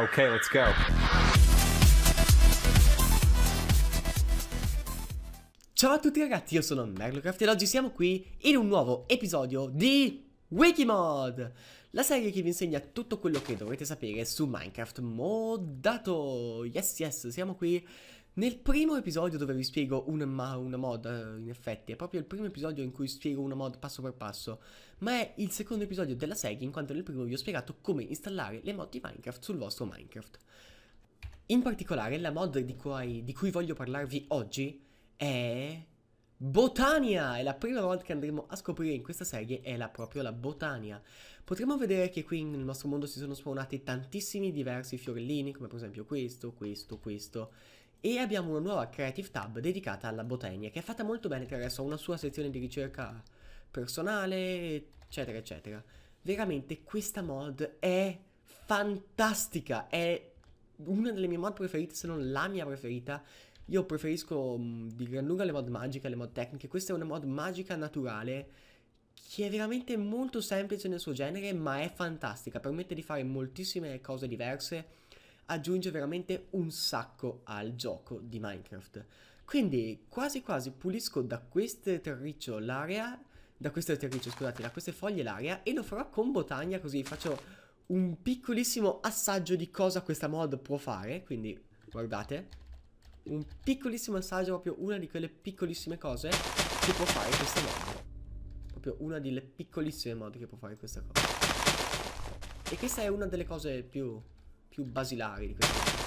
Okay, let's go. Ciao a tutti ragazzi, io sono Merlocraft e oggi siamo qui in un nuovo episodio di Wikimod! La serie che vi insegna tutto quello che dovrete sapere su Minecraft modato! Yes, yes, siamo qui nel primo episodio dove vi spiego una, una mod, eh, in effetti, è proprio il primo episodio in cui spiego una mod passo per passo, ma è il secondo episodio della serie in quanto nel primo vi ho spiegato come installare le mod di Minecraft sul vostro Minecraft. In particolare la mod di, cui, di cui voglio parlarvi oggi è... Botania! E la prima mod che andremo a scoprire in questa serie è la, proprio la Botania. Potremmo vedere che qui nel nostro mondo si sono spawnati tantissimi diversi fiorellini, come per esempio questo, questo, questo e abbiamo una nuova Creative Tab dedicata alla botania che è fatta molto bene attraverso una sua sezione di ricerca personale eccetera eccetera veramente questa mod è fantastica è una delle mie mod preferite se non la mia preferita io preferisco mh, mm, di gran lunga le mod magiche le mod tecniche questa è una mod magica naturale che è veramente molto semplice nel suo genere ma è fantastica permette di fare moltissime cose diverse aggiunge veramente un sacco al gioco di Minecraft. Quindi quasi quasi pulisco da queste terriccio l'area, da questo terriccio scusate, da queste foglie l'area e lo farò con botagna così faccio un piccolissimo assaggio di cosa questa mod può fare, quindi guardate. Un piccolissimo assaggio, proprio una di quelle piccolissime cose che può fare questa mod. Proprio una delle piccolissime mod che può fare questa cosa. E questa è una delle cose più più basilari di questo.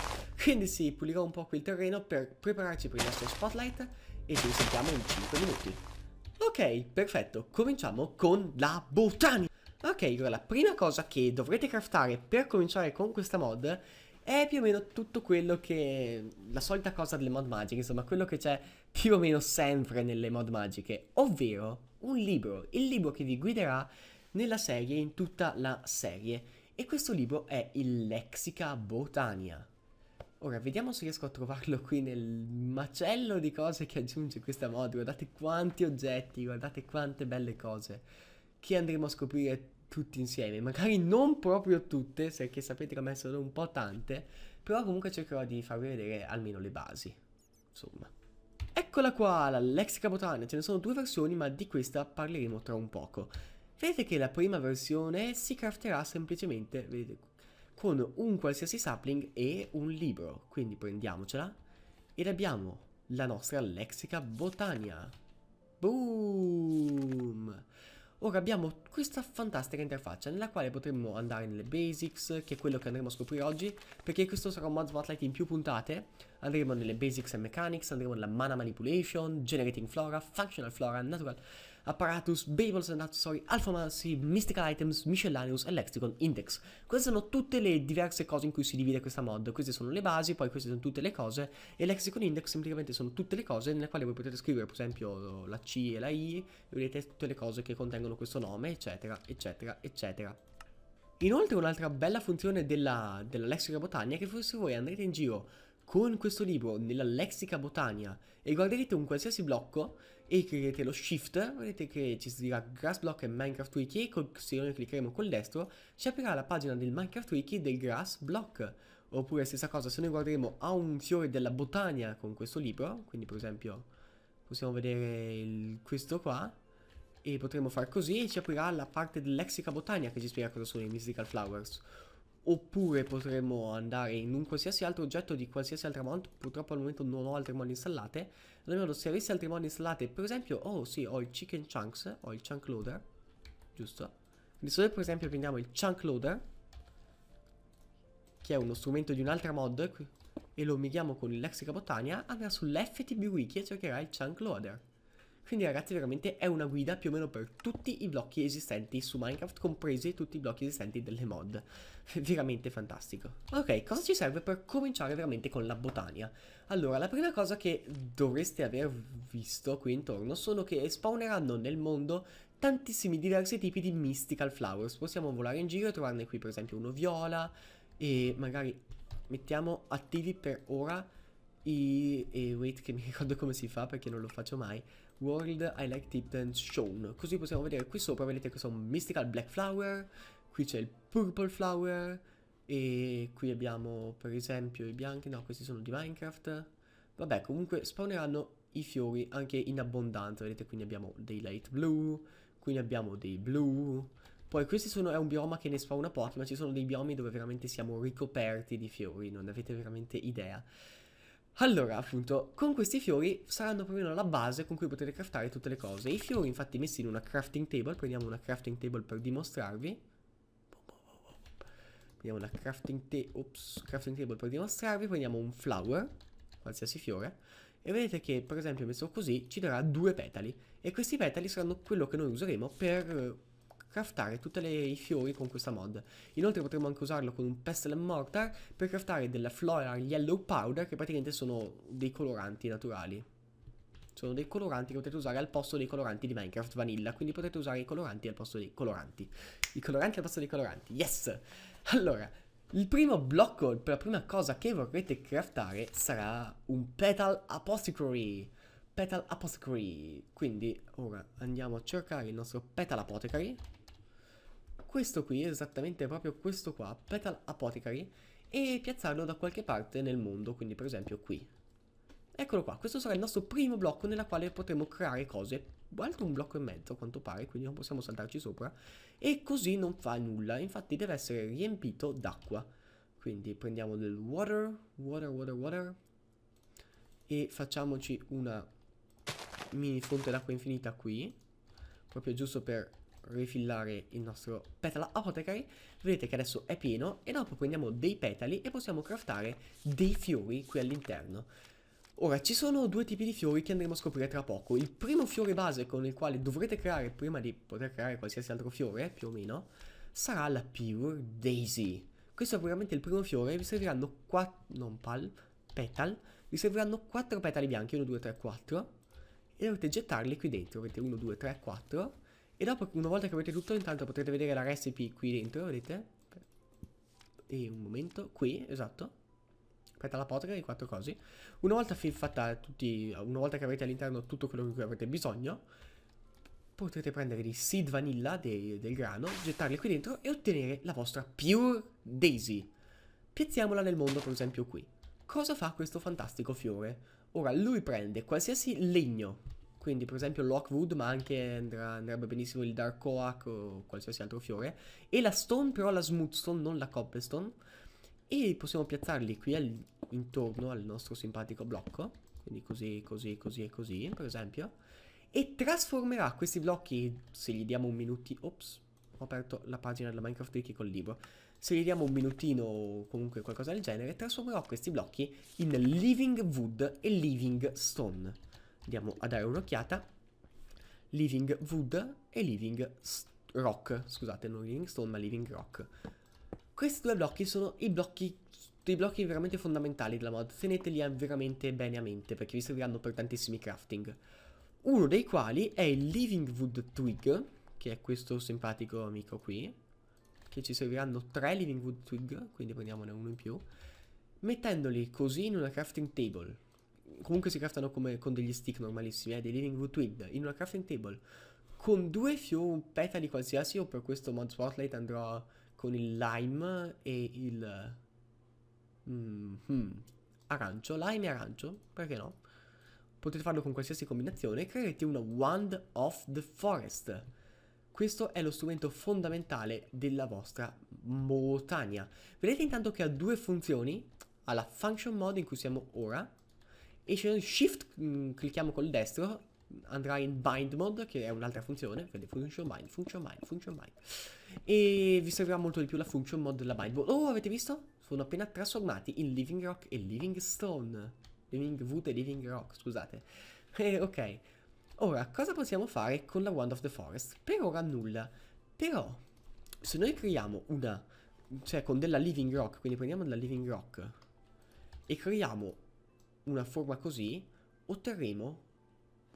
Quindi sì, pulirò un po' quel terreno per prepararci per il nostro spotlight e ci sentiamo in 5 minuti. Ok, perfetto, cominciamo con la botanica. Ok, allora la prima cosa che dovrete craftare per cominciare con questa mod è più o meno tutto quello che... la solita cosa delle mod magiche, insomma, quello che c'è più o meno sempre nelle mod magiche, ovvero un libro, il libro che vi guiderà nella serie, in tutta la serie. E questo libro è il Lexica Botania. Ora, vediamo se riesco a trovarlo qui nel macello di cose che aggiunge questa mod. Guardate quanti oggetti, guardate quante belle cose che andremo a scoprire tutti insieme. Magari non proprio tutte, perché sapete che a me sono un po' tante, però comunque cercherò di farvi vedere almeno le basi. Insomma. Eccola qua, la Lexica Botania. Ce ne sono due versioni, ma di questa parleremo tra un poco. Vedete che la prima versione si crafterà semplicemente vedete, con un qualsiasi sapling e un libro. Quindi prendiamocela ed abbiamo la nostra lexica botania. Boom! Ora abbiamo questa fantastica interfaccia nella quale potremmo andare nelle basics, che è quello che andremo a scoprire oggi, perché questo sarà un mod Spotlight in più puntate, andremo nelle Basics and Mechanics, andremo nella Mana Manipulation, Generating Flora, Functional Flora, Natural Apparatus, Babels and Accessori, Alpha Mancy, Mystical Items, Miscellaneous e Lexicon Index. Queste sono tutte le diverse cose in cui si divide questa mod, queste sono le basi, poi queste sono tutte le cose e Lexicon Index semplicemente sono tutte le cose nelle quali voi potete scrivere per esempio la C e la I e vedete tutte le cose che contengono questo nome eccetera eccetera eccetera. Inoltre un'altra bella funzione della, della Lexica Botania è che forse voi andrete in giro con questo libro nella lexica botania e guarderete un qualsiasi blocco e creerete lo shift, vedete che ci si dirà grass block e minecraft wiki e col, se noi cliccheremo col destro ci aprirà la pagina del minecraft wiki del grass block oppure stessa cosa se noi guarderemo a un fiore della botania con questo libro quindi per esempio possiamo vedere il, questo qua e potremo far così e ci aprirà la parte del lexica botania che ci spiega cosa sono i mystical flowers Oppure potremmo andare in un qualsiasi altro oggetto di qualsiasi altra mod, purtroppo al momento non ho altre mod installate. Almeno se avessi altre mod installate, per esempio, oh sì, ho il chicken chunks, ho il chunk loader, giusto? Quindi se per esempio prendiamo il chunk loader, che è uno strumento di un'altra mod, e lo mighiamo con il lexica botania, andrà sull'ftb wiki e cercherà il chunk loader. Quindi ragazzi veramente è una guida più o meno per tutti i blocchi esistenti su Minecraft, compresi tutti i blocchi esistenti delle mod. veramente fantastico. Ok, cosa ci serve per cominciare veramente con la botania? Allora, la prima cosa che dovreste aver visto qui intorno sono che spawneranno nel mondo tantissimi diversi tipi di mystical flowers. Possiamo volare in giro e trovarne qui per esempio uno viola e magari mettiamo attivi per ora i... e wait che mi ricordo come si fa perché non lo faccio mai. World I Like Tipped and Shown. Così possiamo vedere qui sopra, vedete che sono Mystical Black Flower, qui c'è il Purple Flower, e qui abbiamo per esempio i bianchi, no questi sono di Minecraft. Vabbè comunque spawneranno i fiori anche in abbondanza, vedete quindi abbiamo dei light blue, qui ne abbiamo dei blu. Poi questi sono, è un bioma che ne spawna pochi, ma ci sono dei biomi dove veramente siamo ricoperti di fiori, non avete veramente idea. Allora, appunto, con questi fiori saranno più o meno la base con cui potete craftare tutte le cose. I fiori, infatti, messi in una crafting table, prendiamo una crafting table per dimostrarvi. Prendiamo una crafting, ta Ops, crafting table per dimostrarvi, prendiamo un flower, qualsiasi fiore, e vedete che, per esempio, messo così, ci darà due petali. E questi petali saranno quello che noi useremo per craftare tutti i fiori con questa mod. Inoltre potremmo anche usarlo con un pestle and mortar per craftare della floral yellow powder che praticamente sono dei coloranti naturali. Sono dei coloranti che potete usare al posto dei coloranti di Minecraft Vanilla, quindi potete usare i coloranti al posto dei coloranti. I coloranti al posto dei coloranti, yes! Allora, il primo blocco, la prima cosa che vorrete craftare sarà un petal apothecary. Petal Apothecary. Quindi ora andiamo a cercare il nostro Petal Apothecary questo qui, esattamente proprio questo qua, Petal Apothecary, e piazzarlo da qualche parte nel mondo, quindi per esempio qui. Eccolo qua, questo sarà il nostro primo blocco nella quale potremo creare cose, altro un blocco e mezzo a quanto pare, quindi non possiamo saltarci sopra, e così non fa nulla, infatti deve essere riempito d'acqua. Quindi prendiamo del water, water, water, water, e facciamoci una mini fonte d'acqua infinita qui, proprio giusto per rifillare il nostro petal apothecary vedete che adesso è pieno e dopo prendiamo dei petali e possiamo craftare dei fiori qui all'interno Ora, ci sono due tipi di fiori che andremo a scoprire tra poco. Il primo fiore base con il quale dovrete creare prima di poter creare qualsiasi altro fiore, più o meno, sarà la Pure Daisy. Questo è veramente il primo fiore, vi serviranno 4... non pal... petal. Vi serviranno 4 petali bianchi, 1, 2, 3, 4. E dovete gettarli qui dentro, avete 1, 2, 3, 4. E dopo, una volta che avete tutto, intanto potete vedere la recipe qui dentro, vedete? E un momento, qui, esatto. Aspetta la potra di quattro cosi. Una volta fatta tutti, una volta che avete all'interno tutto quello di cui avete bisogno, potrete prendere dei seed vanilla dei, del grano, gettarli qui dentro e ottenere la vostra Pure Daisy. Piazziamola nel mondo, per esempio, qui. Cosa fa questo fantastico fiore? Ora, lui prende qualsiasi legno quindi per esempio Lockwood, ma anche andrà, andrebbe benissimo il Dark Oak o qualsiasi altro fiore. E la Stone però la Smoothstone, non la Cobblestone. E possiamo piazzarli qui al, intorno al nostro simpatico blocco. Quindi così, così, così e così, per esempio. E trasformerà questi blocchi, se gli diamo un minuti... Ops, ho aperto la pagina della Minecraft Wiki col libro. Se gli diamo un minutino o comunque qualcosa del genere, trasformerò questi blocchi in Living Wood e Living Stone. Andiamo a dare un'occhiata. Living Wood e Living Rock. Scusate, non Living Stone, ma Living Rock. Questi due blocchi sono i blocchi, dei blocchi veramente fondamentali della mod. Teneteli veramente bene a mente, perché vi serviranno per tantissimi crafting. Uno dei quali è il Living Wood Twig, che è questo simpatico amico qui. Che ci serviranno tre Living Wood Twig, quindi prendiamone uno in più. Mettendoli così in una crafting table comunque si craftano come con degli stick normalissimi, eh, dei living wood twig in una crafting table. Con due fiori, petali qualsiasi, io per questo mod spotlight andrò con il lime e il... Mm, mm, arancio, lime e arancio, perché no? Potete farlo con qualsiasi combinazione e creerete una Wand of the Forest. Questo è lo strumento fondamentale della vostra montagna. Vedete intanto che ha due funzioni, ha la function mode in cui siamo ora e se shift mm, clicchiamo col destro andrà in bind mode che è un'altra funzione quindi function bind function bind function bind e vi servirà molto di più la function mode della bind mode oh avete visto sono appena trasformati in living rock e living stone living wood e living rock scusate eh, ok ora cosa possiamo fare con la wand of the forest per ora nulla però se noi creiamo una cioè con della living rock quindi prendiamo della living rock e creiamo una forma così, otterremo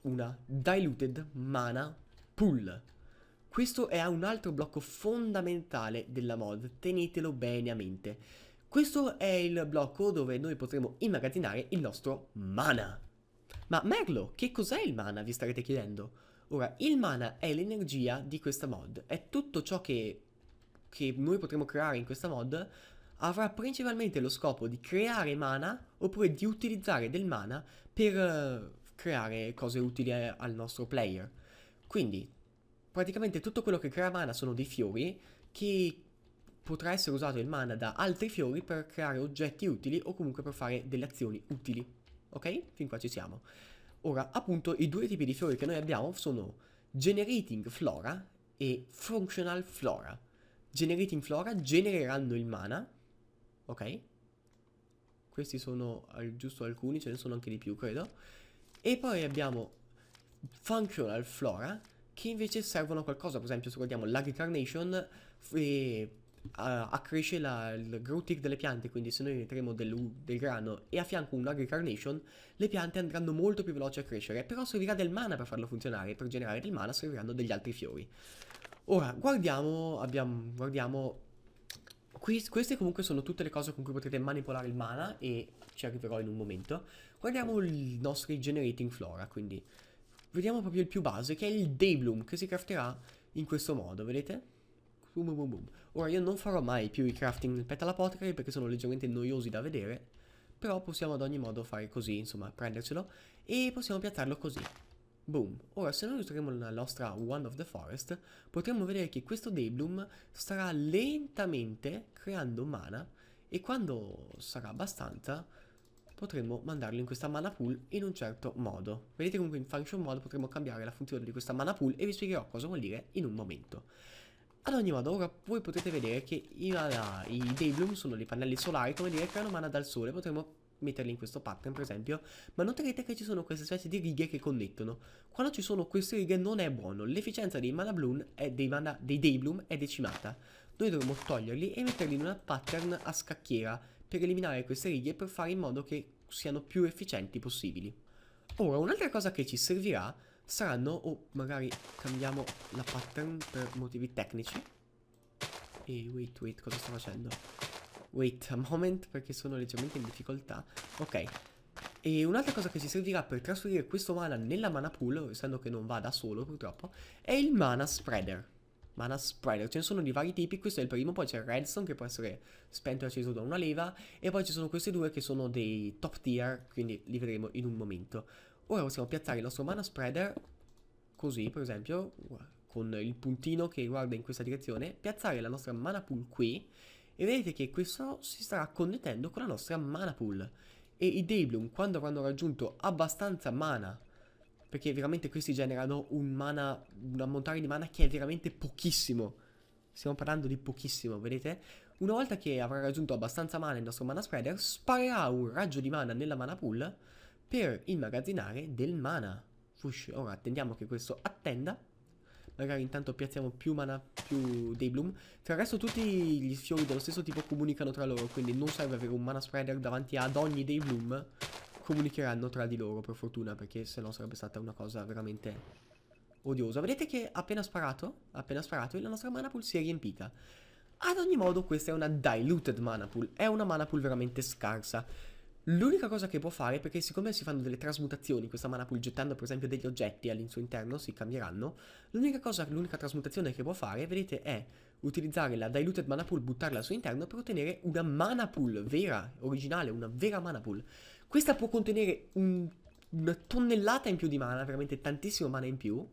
una Diluted Mana Pool. Questo è un altro blocco fondamentale della mod, tenetelo bene a mente. Questo è il blocco dove noi potremo immagazzinare il nostro mana. Ma Merlo, che cos'è il mana, vi starete chiedendo? Ora, il mana è l'energia di questa mod, è tutto ciò che, che noi potremo creare in questa mod avrà principalmente lo scopo di creare mana oppure di utilizzare del mana per uh, creare cose utili al nostro player. Quindi praticamente tutto quello che crea mana sono dei fiori che potrà essere usato il mana da altri fiori per creare oggetti utili o comunque per fare delle azioni utili. Ok? Fin qua ci siamo. Ora, appunto, i due tipi di fiori che noi abbiamo sono Generating Flora e Functional Flora. Generating Flora genereranno il mana ok questi sono giusto alcuni ce ne sono anche di più credo e poi abbiamo functional flora che invece servono a qualcosa per esempio se guardiamo l'Agricarnation, recarnation eh, accresce la, il growth delle piante quindi se noi metteremo del, del grano e a fianco un Agricarnation, le piante andranno molto più veloci a crescere però servirà del mana per farlo funzionare per generare del mana serviranno degli altri fiori ora guardiamo, abbiamo, guardiamo Qui, queste comunque sono tutte le cose con cui potete manipolare il mana e ci arriverò in un momento. Guardiamo il nostro regenerating flora, quindi vediamo proprio il più base che è il Daybloom che si crafterà in questo modo, vedete? Boom, boom, boom. Ora io non farò mai più i crafting del Petal perché sono leggermente noiosi da vedere, però possiamo ad ogni modo fare così, insomma, prendercelo e possiamo piattarlo così. Boom. Ora se noi useremo la nostra One of the Forest potremo vedere che questo Daybloom starà lentamente creando mana e quando sarà abbastanza potremmo mandarlo in questa mana pool in un certo modo. Vedete comunque in function mode potremo cambiare la funzione di questa mana pool e vi spiegherò cosa vuol dire in un momento. Ad ogni modo, ora voi potete vedere che i, mana, i Daybloom sono dei pannelli solari, come dire, creano mana dal sole, potremmo metterli in questo pattern per esempio ma noterete che ci sono queste specie di righe che connettono quando ci sono queste righe non è buono l'efficienza dei mana bloom è dei, mana, dei daybloom è decimata noi dovremmo toglierli e metterli in una pattern a scacchiera per eliminare queste righe per fare in modo che siano più efficienti possibili ora un'altra cosa che ci servirà saranno o magari cambiamo la pattern per motivi tecnici e wait wait cosa sto facendo Wait a moment perché sono leggermente in difficoltà Ok e un'altra cosa che ci servirà per trasferire questo mana nella mana pool, essendo che non va da solo purtroppo, è il mana spreader. Mana spreader, ce ne sono di vari tipi, questo è il primo, poi c'è il redstone che può essere spento e acceso da una leva, e poi ci sono questi due che sono dei top tier, quindi li vedremo in un momento. Ora possiamo piazzare il nostro mana spreader, così per esempio, con il puntino che guarda in questa direzione, piazzare la nostra mana pool qui, e vedete che questo si starà connettendo con la nostra mana pool e i Daybloom quando avranno raggiunto abbastanza mana perché veramente questi generano un mana, un ammontare di mana che è veramente pochissimo stiamo parlando di pochissimo, vedete? Una volta che avrà raggiunto abbastanza mana il nostro mana spreader sparerà un raggio di mana nella mana pool per immagazzinare del mana Fush, ora attendiamo che questo attenda Magari intanto piazziamo più mana, più dei bloom. Tra il resto tutti gli fiori dello stesso tipo comunicano tra loro, quindi non serve avere un mana spreader davanti ad ogni dei bloom. Comunicheranno tra di loro, per fortuna, perché se no sarebbe stata una cosa veramente odiosa. Vedete che appena sparato, appena sparato, la nostra mana pool si è riempita. Ad ogni modo questa è una diluted mana pool, è una mana pool veramente scarsa. L'unica cosa che può fare, perché siccome si fanno delle trasmutazioni, questa mana pool gettando per esempio degli oggetti all'interno interno si cambieranno, l'unica cosa, l'unica trasmutazione che può fare, vedete, è utilizzare la diluted mana pool, buttarla al suo interno per ottenere una mana pool vera, originale, una vera mana pool. Questa può contenere un, una tonnellata in più di mana, veramente tantissimo mana in più,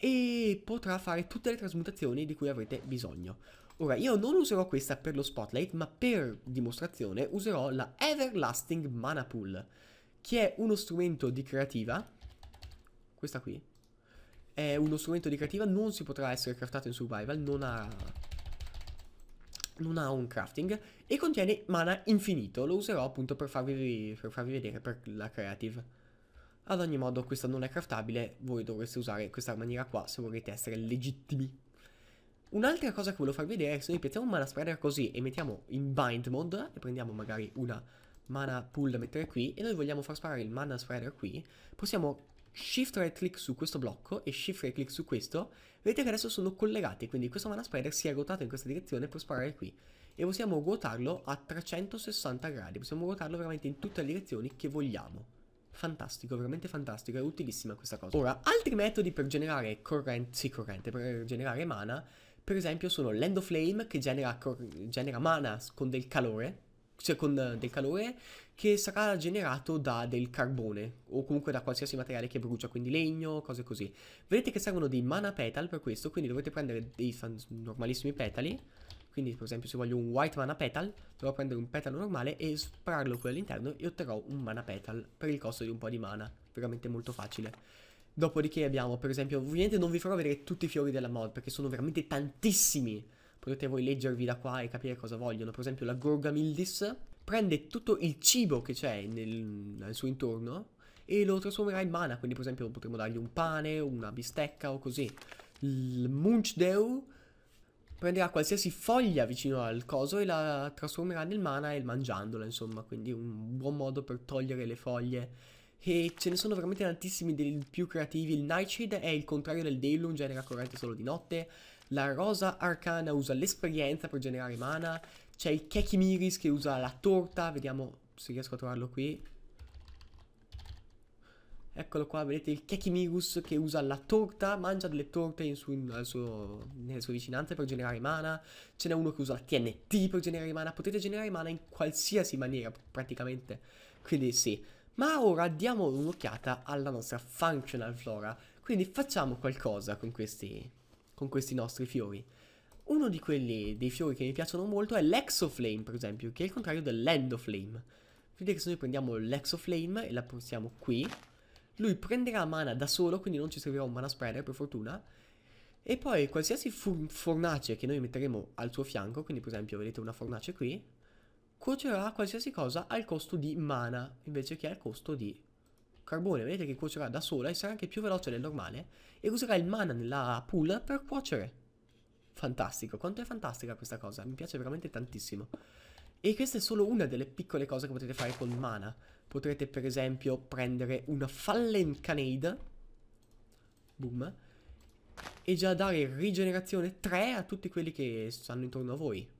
e potrà fare tutte le trasmutazioni di cui avrete bisogno. Ora, io non userò questa per lo spotlight, ma per dimostrazione userò la Everlasting Mana Pool, che è uno strumento di creativa, questa qui, è uno strumento di creativa, non si potrà essere craftato in survival, non ha, non ha un crafting, e contiene mana infinito, lo userò appunto per farvi, per farvi vedere per la creative. Ad ogni modo questa non è craftabile, voi dovreste usare questa maniera qua se volete essere legittimi. Un'altra cosa che volevo farvi vedere è se noi piazziamo un mana spreader così e mettiamo in bind mode e prendiamo magari una mana pool da mettere qui e noi vogliamo far sparare il mana spreader qui, possiamo shift right click su questo blocco e shift right click su questo, vedete che adesso sono collegati, quindi questo mana spreader si è ruotato in questa direzione per sparare qui e possiamo ruotarlo a 360 gradi, possiamo ruotarlo veramente in tutte le direzioni che vogliamo. Fantastico, veramente fantastico, è utilissima questa cosa. Ora, altri metodi per generare corrente, sì corrente, per generare mana per esempio, sono l'End of Flame che genera, genera mana con del calore, cioè con eh, del calore che sarà generato da del carbone o comunque da qualsiasi materiale che brucia, quindi legno, cose così. Vedete che servono dei mana petal per questo, quindi dovete prendere dei normalissimi petali. Quindi per esempio se voglio un white mana petal, dovrò prendere un petalo normale e spararlo qui all'interno e otterrò un mana petal per il costo di un po' di mana. Veramente molto facile. Dopodiché abbiamo, per esempio, ovviamente non vi farò vedere tutti i fiori della mod, perché sono veramente tantissimi. Potete voi leggervi da qua e capire cosa vogliono. Per esempio la Gorgamildis prende tutto il cibo che c'è nel, nel suo intorno e lo trasformerà in mana. Quindi, per esempio, potremmo dargli un pane, una bistecca o così. Il Munchdeu prenderà qualsiasi foglia vicino al coso e la trasformerà nel mana e mangiandola, insomma. Quindi un buon modo per togliere le foglie e ce ne sono veramente tantissimi dei più creativi. Il Nightshade è il contrario del Daylun, genera corrente solo di notte. La Rosa Arcana usa l'esperienza per generare mana. C'è il Kekimiris che usa la torta. Vediamo se riesco a trovarlo qui. Eccolo qua, vedete il Kekimirus che usa la torta, mangia delle torte suo, suo, nelle sue vicinanze per generare mana. Ce n'è uno che usa la TNT per generare mana. Potete generare mana in qualsiasi maniera praticamente. Quindi sì, ma ora diamo un'occhiata alla nostra functional flora, quindi facciamo qualcosa con questi, con questi nostri fiori. Uno di quelli, dei fiori che mi piacciono molto è l'Exoflame, per esempio, che è il contrario dell'Endoflame. Vedete se noi prendiamo l'Exoflame e la portiamo qui, lui prenderà mana da solo, quindi non ci servirà un mana spreader, per fortuna. E poi qualsiasi fornace che noi metteremo al suo fianco, quindi per esempio vedete una fornace qui, cuocerà qualsiasi cosa al costo di mana, invece che al costo di carbone. Vedete che cuocerà da sola e sarà anche più veloce del normale e userà il mana nella pool per cuocere. Fantastico, quanto è fantastica questa cosa, mi piace veramente tantissimo. E questa è solo una delle piccole cose che potete fare con mana. Potrete per esempio prendere una Fallen Canade, boom, e già dare rigenerazione 3 a tutti quelli che stanno intorno a voi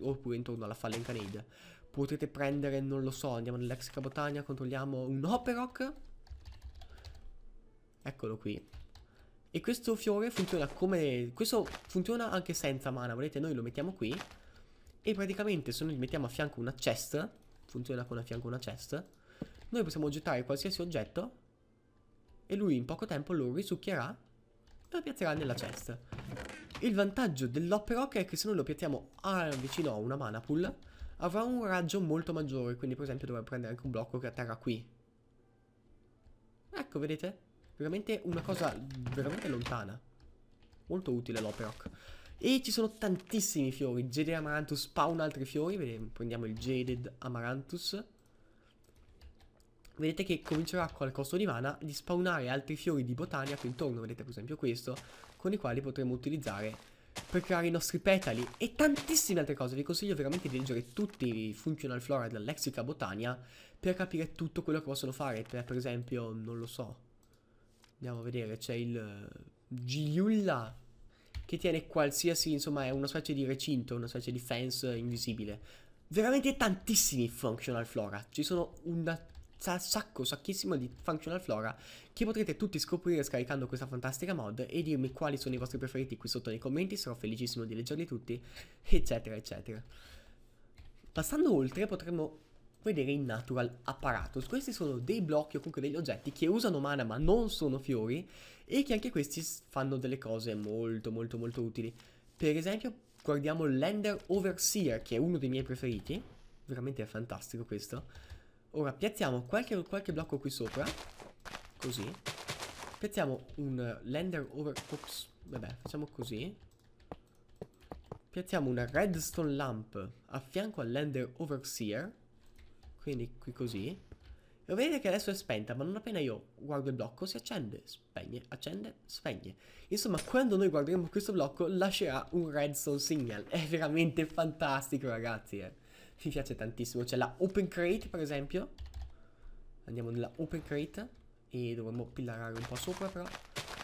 oppure intorno alla Fallen Canade. Potete prendere, non lo so, andiamo nell'ex Botania, controlliamo un Hoperock. Eccolo qui. E questo fiore funziona come... Questo funziona anche senza mana, volete? Noi lo mettiamo qui. E praticamente se noi gli mettiamo a fianco una chest, funziona con a fianco una chest, noi possiamo gettare qualsiasi oggetto e lui in poco tempo lo risucchierà e lo piazzerà nella chest. Il vantaggio dell'Opprock è che se noi lo piattiamo a, ah, vicino a una mana pool, avrà un raggio molto maggiore, quindi per esempio dovrà prendere anche un blocco che atterra qui. Ecco, vedete? Veramente una cosa veramente lontana. Molto utile l'Opprock. E ci sono tantissimi fiori, Jaded Amaranthus spawn altri fiori, vediamo, prendiamo il Jaded Amaranthus, vedete che comincerà con il costo di mana di spawnare altri fiori di botania qui intorno, vedete per esempio questo, con i quali potremo utilizzare per creare i nostri petali e tantissime altre cose. Vi consiglio veramente di leggere tutti i Functional Flora della Lexica Botania per capire tutto quello che possono fare. Per, per esempio, non lo so, andiamo a vedere, c'è il eh, Giulla che tiene qualsiasi, insomma è una specie di recinto, una specie di fence invisibile veramente tantissimi functional flora. Ci sono una sacco, sacchissimo di functional flora che potrete tutti scoprire scaricando questa fantastica mod e dirmi quali sono i vostri preferiti qui sotto nei commenti, sarò felicissimo di leggerli tutti, eccetera, eccetera. Passando oltre potremmo vedere i natural apparatus. Questi sono dei blocchi o comunque degli oggetti che usano mana ma non sono fiori e che anche questi fanno delle cose molto molto molto utili. Per esempio guardiamo l'Ender Overseer che è uno dei miei preferiti, veramente è fantastico questo Ora piazziamo qualche, qualche blocco qui sopra Così Piazziamo un eh, lander over Ops Vabbè facciamo così Piazziamo una redstone lamp A fianco al lander overseer Quindi qui così e vedete che adesso è spenta, ma non appena io guardo il blocco si accende, spegne, accende, spegne. Insomma, quando noi guarderemo questo blocco lascerà un redstone signal. È veramente fantastico, ragazzi, eh mi piace tantissimo. C'è la open crate, per esempio. Andiamo nella open crate. E dovremmo pillarare un po' sopra, però.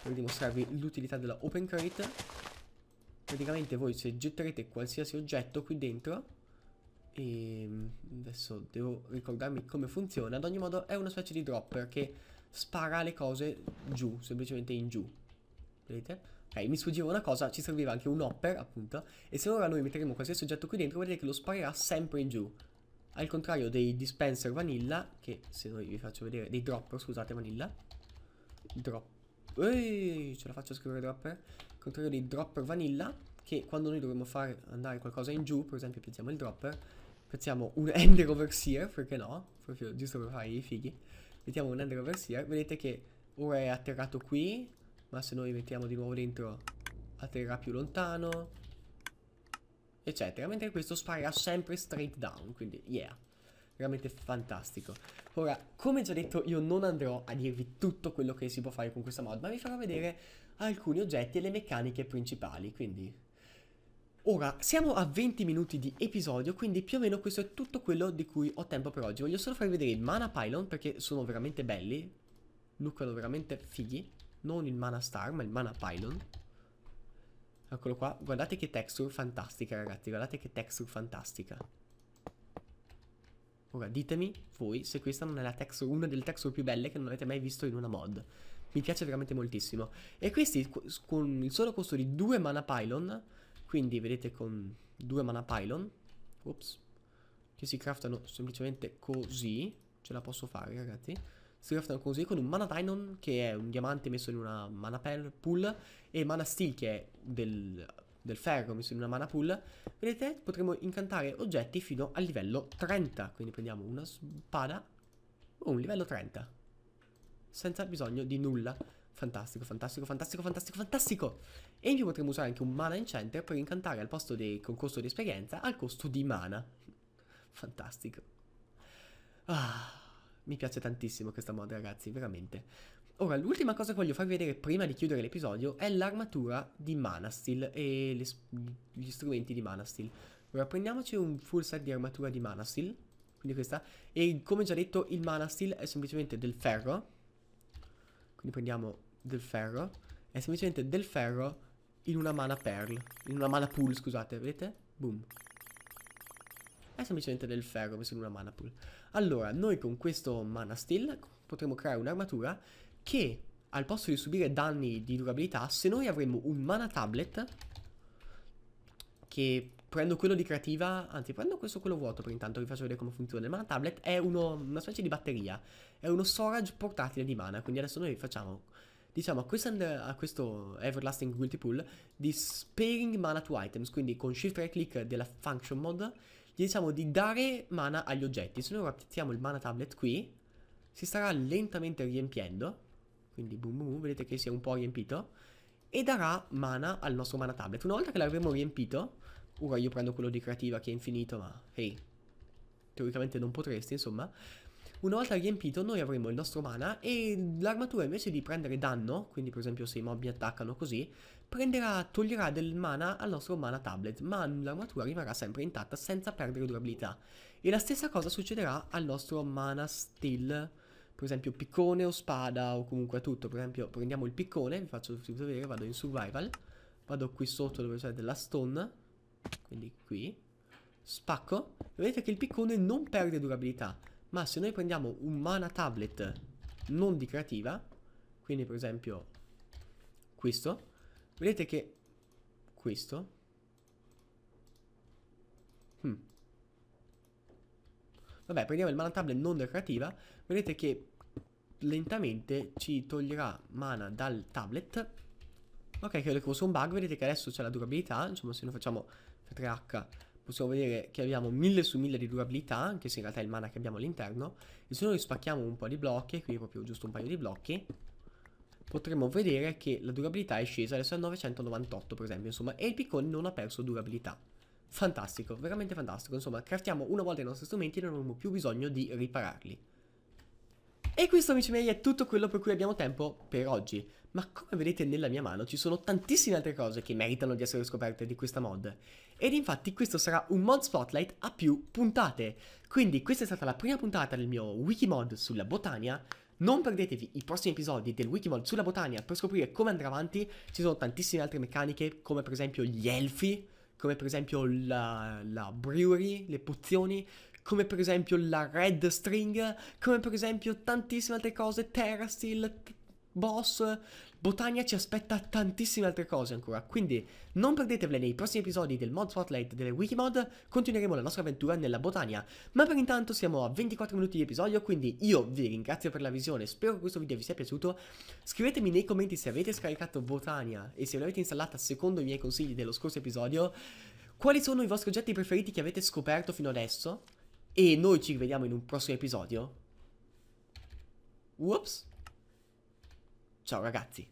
Per dimostrarvi l'utilità della open crate. Praticamente voi se getterete qualsiasi oggetto qui dentro... E ehm, adesso devo ricordarmi come funziona. Ad ogni modo è una specie di dropper che spara le cose giù, semplicemente in giù. Vedete? Ok, mi sfuggiva una cosa, ci serviva anche un hopper, appunto, e se ora noi metteremo qualsiasi oggetto qui dentro, vedete che lo sparerà sempre in giù. Al contrario dei dispenser vanilla, che se noi vi faccio vedere, dei dropper, scusate, vanilla. Drop. Ehi, ce la faccio a scrivere dropper. Al contrario dei dropper vanilla, che quando noi dovremmo fare andare qualcosa in giù, per esempio piazziamo il dropper, piazziamo un ender overseer, perché no? Proprio giusto per fare i fighi. Mettiamo un ender overseer, vedete che ora è atterrato qui, ma se noi mettiamo di nuovo dentro atterrà più lontano Eccetera Mentre questo sparerà sempre straight down Quindi yeah Veramente fantastico Ora come già detto io non andrò a dirvi tutto quello che si può fare con questa mod Ma vi farò vedere alcuni oggetti e le meccaniche principali Quindi Ora, siamo a 20 minuti di episodio, quindi più o meno questo è tutto quello di cui ho tempo per oggi. Voglio solo farvi vedere il mana pylon perché sono veramente belli, lucano veramente fighi non il mana star ma il mana pylon Eccolo qua, guardate che texture fantastica ragazzi, guardate che texture fantastica Ora ditemi voi se questa non è la texture, una delle texture più belle che non avete mai visto in una mod Mi piace veramente moltissimo E questi con il solo costo di due mana pylon Quindi vedete con due mana pylon Ops Che si craftano semplicemente così Ce la posso fare ragazzi Sylveon così con un Mana Dynon che è un diamante messo in una Mana Pool e Mana Steel che è del, del ferro messo in una Mana Pool. Vedete potremo incantare oggetti fino al livello 30, quindi prendiamo una spada, oh, un livello 30, senza bisogno di nulla. Fantastico, fantastico, fantastico, fantastico, fantastico! E in più potremo usare anche un mana incenter per incantare al posto del costo di esperienza al costo di mana. Fantastico. Ah, mi piace tantissimo questa mod ragazzi, veramente. Ora, l'ultima cosa che voglio farvi vedere prima di chiudere l'episodio è l'armatura di Manastil e le, gli strumenti di Manastil. Ora, prendiamoci un full set di armatura di Manastil, quindi questa, e come già detto il Manastil è semplicemente del ferro, quindi prendiamo del ferro, è semplicemente del ferro in una mana pearl, in una mana pool, scusate, vedete? Boom è semplicemente del ferro messo in una mana pool. Allora, noi con questo mana steel potremo creare un'armatura che al posto di subire danni di durabilità, se noi avremo un mana tablet che prendo quello di creativa, anzi prendo questo quello vuoto per intanto vi faccio vedere come funziona. Il mana tablet è uno, una specie di batteria, è uno storage portatile di mana, quindi adesso noi facciamo diciamo a questo, a questo Everlasting Multipool di Sparing Mana to Items, quindi con Shift right click della Function Mod diciamo di dare mana agli oggetti. Se noi ora piazziamo il mana tablet qui, si starà lentamente riempiendo. Quindi boom boom, boom vedete che si è un po' riempito. E darà mana al nostro mana tablet. Una volta che l'avremo riempito, ora io prendo quello di creativa che è infinito, ma hey, teoricamente non potresti, insomma. Una volta riempito noi avremo il nostro mana e l'armatura invece di prendere danno, quindi per esempio se i mob mi attaccano così, prenderà, toglierà del mana al nostro mana tablet, ma l'armatura rimarrà sempre intatta senza perdere durabilità. E la stessa cosa succederà al nostro mana steel, per esempio piccone o spada o comunque tutto, per esempio prendiamo il piccone, vi faccio vedere, vado in survival, vado qui sotto dove c'è della stone, quindi qui, spacco, vedete che il piccone non perde durabilità, ma se noi prendiamo un mana tablet non di creativa, quindi per esempio questo, vedete che questo... Hmm. Vabbè, prendiamo il mana tablet non creativa, vedete che lentamente ci toglierà mana dal tablet. Ok, credo che fosse un bug, vedete che adesso c'è la durabilità, insomma se noi facciamo F3H possiamo vedere che abbiamo 1000 su 1000 di durabilità, anche se in realtà è il mana che abbiamo all'interno, e se noi spacchiamo un po' di blocchi, qui proprio giusto un paio di blocchi, potremmo vedere che la durabilità è scesa adesso è 998 per esempio insomma e il piccone non ha perso durabilità fantastico veramente fantastico insomma craftiamo una volta i nostri strumenti e non abbiamo più bisogno di ripararli e questo amici miei è tutto quello per cui abbiamo tempo per oggi ma come vedete nella mia mano ci sono tantissime altre cose che meritano di essere scoperte di questa mod. Ed infatti questo sarà un mod spotlight a più puntate. Quindi questa è stata la prima puntata del mio Wikimod sulla Botania. Non perdetevi i prossimi episodi del Wikimod sulla Botania per scoprire come andrà avanti. Ci sono tantissime altre meccaniche, come per esempio gli elfi, come per esempio la, la brewery, le pozioni, come per esempio la red string, come per esempio tantissime altre cose, Terra Steel, boss, Botania ci aspetta tantissime altre cose ancora, quindi non perdetevele nei prossimi episodi del Mod Spotlight delle Wikimod, continueremo la nostra avventura nella Botania, ma per intanto siamo a 24 minuti di episodio, quindi io vi ringrazio per la visione, spero che questo video vi sia piaciuto, scrivetemi nei commenti se avete scaricato Botania e se l'avete installata secondo i miei consigli dello scorso episodio, quali sono i vostri oggetti preferiti che avete scoperto fino adesso, e noi ci rivediamo in un prossimo episodio. Whoops! Ciao ragazzi!